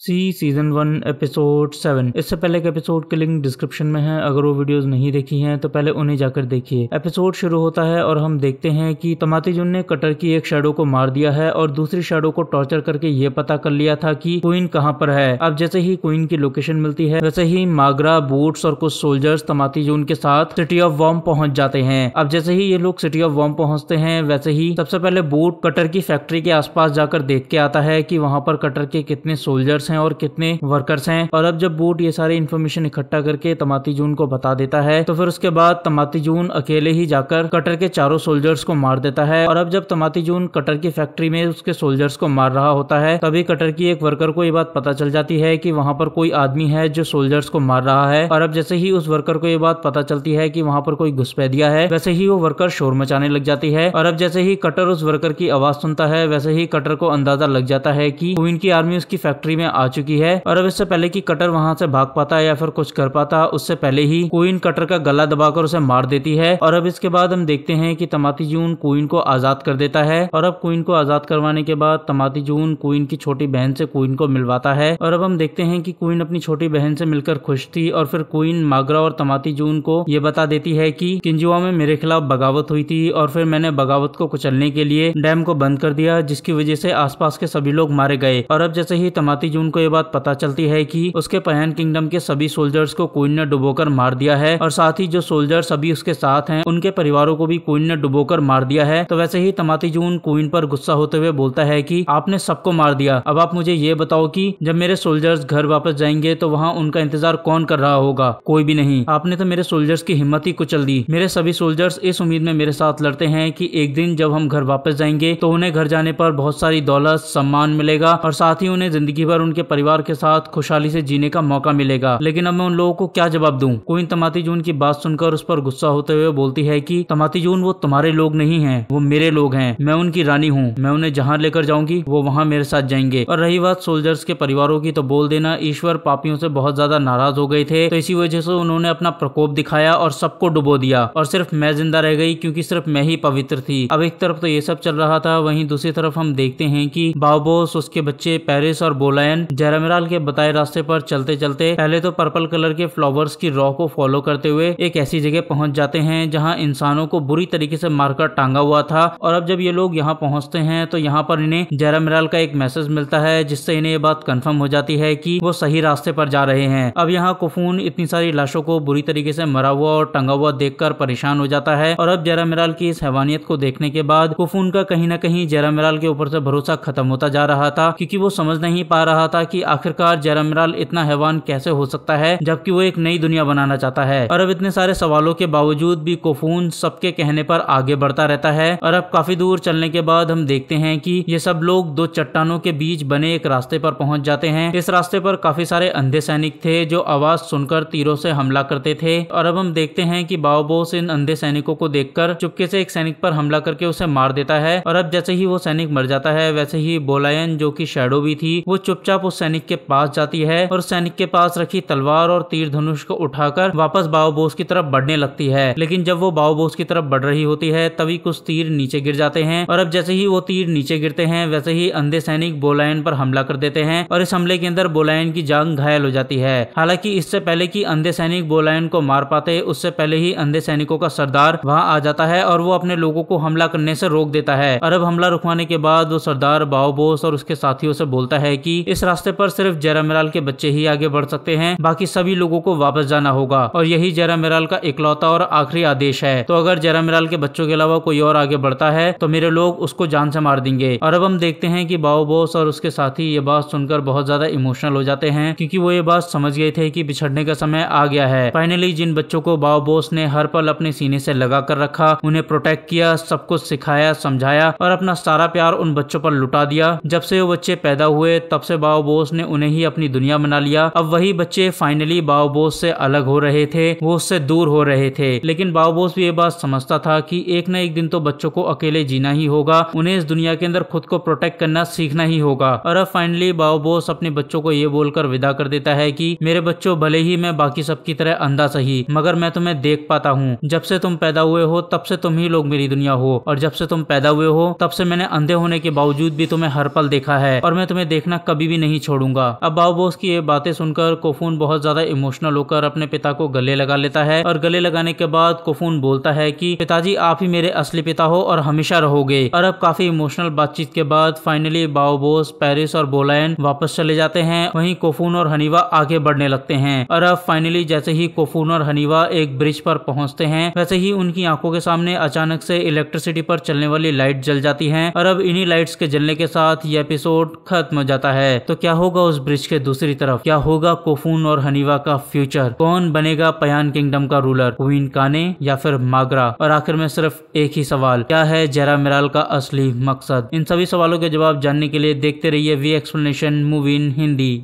सी season one episode seven इससे पहले के एपिसोड के लिंक डिस्क्रिप्शन में है अगर वो वीडियोस नहीं देखी हैं तो पहले उन्हें जाकर देखिए एपिसोड शुरू होता है और हम देखते हैं कि तमाती जुन ने कटर की एक शेडो को मार दिया है और दूसरी शेडो को टॉर्चर करके ये पता कर लिया था कि क्वीन कहाँ पर है अब जैसे ही क्वीन की लोकेशन मिलती है वैसे ही मागरा बोट्स और कुछ सोल्जर्स तमाती जून के साथ सिटी ऑफ वॉम पहुंच जाते हैं अब जैसे ही ये लोग सिटी ऑफ वॉम पहुंचते हैं वैसे ही सबसे पहले बोट कटर की फैक्ट्री के आसपास जाकर देख के आता है की वहाँ पर कटर के कितने सोल्जर्स वर्कर्स हैं और कितने वर्कर्स हैं और अब जब बूट ये सारी इन्फॉर्मेशन इकट्ठा करके तमाती जून को बता देता है तो फिर उसके बाद तमाती जून अकेले ही जाकर कटर के चारों सोल्जर्स को मार देता है और अब जब तमाती जून कटर की फैक्ट्री में उसके सोल्जर्स को मार रहा होता है तभी कटर की एक वर्कर को ये बात पता चल जाती है कि वहां पर कोई आदमी है जो सोल्जर्स को मार रहा है और अब जैसे ही उस वर्कर को ये बात पता चलती है कि वहां पर कोई घुसपैदिया है वैसे ही वो वर्कर शोर मचाने लग जाती है और अब जैसे ही कटर उस वर्कर की आवाज सुनता है वैसे ही कटर को अंदाजा लग जाता है कि क्वीन की आर्मी उसकी फैक्ट्री में आ चुकी है और अब इससे पहले कि कटर वहां से भाग पाता है या फिर कुछ कर पाता उससे पहले ही क्वीन कटर का गला दबाकर उसे मार देती है और अब इसके बाद हम देखते हैं कि तमाती जून क्वीन को आजाद कर देता है और अब क्वीन को आजाद करवाने के बाद तमाती जून क्वीन की छोटी बहन से क्वीन को मिलवाता है और अब हम देखते हैं कि क्वीन अपनी छोटी बहन से मिलकर खुश थी और फिर क्वीन मागरा और तमाती जून को ये बता देती है कि किंजुआ में मेरे खिलाफ बगावत हुई थी और फिर मैंने बगावत को कुचलने के लिए डैम को बंद कर दिया जिसकी वजह से आसपास के सभी लोग मारे गए और अब जैसे ही तमाती जून उनको ये बात पता चलती है कि उसके पहन किंगडम के सभी सोल्जर्स को क्वीन ने डुबोकर मार दिया है और साथ ही जो सोल्जर्स अभी उसके साथ हैं उनके परिवारों को भी क्वीन ने डुबोकर मार दिया है तो वैसे ही तमाती जून क्वीन पर गुस्सा होते हुए बोलता है की आपने सबको मार दिया अब आप मुझे ये बताओ की जब मेरे सोल्जर्स घर वापस जाएंगे तो वहाँ उनका इंतजार कौन कर रहा होगा कोई भी नहीं आपने तो मेरे सोल्जर्स की हिम्मत ही कुचल दी मेरे सभी सोल्जर्स इस उम्मीद में मेरे साथ लड़ते हैं कि एक दिन जब हम घर वापस जाएंगे तो उन्हें घर जाने पर बहुत सारी दौलत सम्मान मिलेगा और साथ ही उन्हें जिंदगी भर उनके उनके परिवार के साथ खुशहाली से जीने का मौका मिलेगा लेकिन अब मैं उन लोगों को क्या जवाब दूं क्वीन तमाती जून की बात सुनकर उस पर गुस्सा होते हुए बोलती है कि तमाती जून वो तुम्हारे लोग नहीं है वो मेरे लोग हैं मैं उनकी रानी हूँ मैं उन्हें जहाँ लेकर जाऊंगी वो वहाँ मेरे साथ जाएंगे और रही बात सोल्जर्स के परिवारों की तो बोल देना ईश्वर पापियों से बहुत ज्यादा नाराज हो गए थे तो इसी वजह से उन्होंने अपना प्रकोप दिखाया और सबको डुबो दिया और सिर्फ मैं जिंदा रह गई क्योंकि सिर्फ मैं ही पवित्र थी अब एक तरफ तो ये सब चल रहा था वहीं दूसरी तरफ हम देखते हैं कि बाबोस उसके बच्चे पेरिस और बोलायन देन के बताए रास्ते पर चलते चलते पहले तो पर्पल कलर के फ्लावर्स की रॉ को फॉलो करते हुए एक ऐसी जगह पहुंच जाते हैं जहां इंसानों को बुरी तरीके से मारकर टांगा हुआ था और अब जब ये लोग यहाँ पहुंचते हैं तो यहाँ पर इन्हें जेरामेराल का एक मैसेज मिलता है जिससे इन्हें ये बात कन्फर्म हो जाती है की वो सही रास्ते पर जा रहे हैं अब यहाँ कुफून इतनी सारी लाशों को बुरी तरीके से मरा हुआ और टंगा हुआ देख परेशान हो जाता है और अब जेरामेराल की इस हैवानियत को देखने के बाद कुफून का कहीं ना कहीं जेरामेराल के ऊपर से भरोसा खत्म होता जा रहा था क्योंकि वो समझ नहीं पा रहा था था कि आखिरकार जेरमराल इतना हैवान कैसे हो सकता है जबकि वो एक नई दुनिया बनाना चाहता है और अब इतने सारे सवालों के बावजूद भी कोफून सबके कहने पर आगे बढ़ता रहता है और अब काफी दूर चलने के बाद हम देखते हैं कि ये सब लोग दो चट्टानों के बीच बने एक रास्ते पर पहुंच जाते हैं इस रास्ते पर काफी सारे अंधे सैनिक थे जो आवाज सुनकर तीरों से हमला करते थे और अब हम देखते हैं कि बाबोस इन अंधे सैनिकों को देखकर चुपके से एक सैनिक पर हमला करके उसे मार देता है और अब जैसे ही वो सैनिक मर जाता है वैसे ही बोलायन जो की शेडो भी थी वो चुपचाप वो सैनिक के पास जाती है और सैनिक के पास रखी तलवार और तीर धनुष को उठाकर वापस बाओबोस की तरफ बढ़ने लगती है लेकिन जब वो बाओबोस की तरफ बढ़ रही होती है तभी कुछ तीर नीचे गिर जाते हैं और अब जैसे ही वो तीर नीचे गिरते हैं वैसे ही अंधे सैनिक बोलायन पर हमला कर देते हैं और इस हमले के अंदर बोलायन की जांग घायल हो जाती है हालांकि इससे पहले की अंधे सैनिक बोलायन को मार पाते उससे पहले ही अंधे सैनिकों का सरदार वहाँ आ जाता है और वो अपने लोगों को हमला करने से रोक देता है और अब हमला रुकवाने के बाद वो सरदार बाओबोस और उसके साथियों से बोलता है की इस रास्ते पर सिर्फ जरामराल के बच्चे ही आगे बढ़ सकते हैं बाकी सभी लोगों को वापस जाना होगा और यही जरामराल का इकलौता और आखिरी आदेश है तो अगर जरामराल के बच्चों के अलावा कोई और आगे बढ़ता है तो मेरे लोग उसको जान से मार देंगे और अब हम देखते हैं कि बाबू बोस और उसके साथी ये बात सुनकर बहुत ज्यादा इमोशनल हो जाते हैं क्योंकि वो ये बात समझ गए थे कि बिछड़ने का समय आ गया है फाइनली जिन बच्चों को बाबू बोस ने हर पल अपने सीने से लगा कर रखा उन्हें प्रोटेक्ट किया सब कुछ सिखाया समझाया और अपना सारा प्यार उन बच्चों पर लुटा दिया जब से वो बच्चे पैदा हुए तब से बाबू बाओबोस ने उन्हें ही अपनी दुनिया बना लिया अब वही बच्चे फाइनली बाओबोस से अलग हो रहे थे वो उससे दूर हो रहे थे लेकिन बाओबोस भी ये बात समझता था कि एक न एक दिन तो बच्चों को अकेले जीना ही होगा उन्हें इस दुनिया के अंदर खुद को प्रोटेक्ट करना सीखना ही होगा और अब फाइनली बाओबोस अपने बच्चों को ये बोलकर विदा कर देता है की मेरे बच्चों भले ही मैं बाकी सबकी तरह अंधा सही मगर मैं तुम्हें देख पाता हूँ जब से तुम पैदा हुए हो तब से तुम ही लोग मेरी दुनिया हो और जब से तुम पैदा हुए हो तब से मैंने अंधे होने के बावजूद भी तुम्हें हर पल देखा है और मैं तुम्हें देखना कभी भी नहीं छोड़ूंगा अब बोस की ये बातें सुनकर कोफून बहुत ज्यादा इमोशनल होकर अपने पिता को गले लगा लेता है और गले लगाने के बाद कोफून बोलता है कि पिताजी आप ही मेरे असली पिता हो और हमेशा रहोगे और अब काफी इमोशनल बातचीत के बाद फाइनली बोस पेरिस और बोलायन वापस चले जाते हैं वहीं कोफून और हनीवा आगे बढ़ने लगते हैं और अब फाइनली जैसे ही कोफून और हनीवा एक ब्रिज पर पहुंचते हैं वैसे ही उनकी आंखों के सामने अचानक से इलेक्ट्रिसिटी पर चलने वाली लाइट जल जाती है और अब इन्हीं लाइट्स के जलने के साथ ये एपिसोड खत्म हो जाता है तो तो क्या होगा उस ब्रिज के दूसरी तरफ क्या होगा कोफून और हनीवा का फ्यूचर कौन बनेगा पयान किंगडम का रूलर क्वीन काने या फिर मागरा और आखिर में सिर्फ एक ही सवाल क्या है जरा मिराल का असली मकसद इन सभी सवालों के जवाब जानने के लिए देखते रहिए V explanation movie in Hindi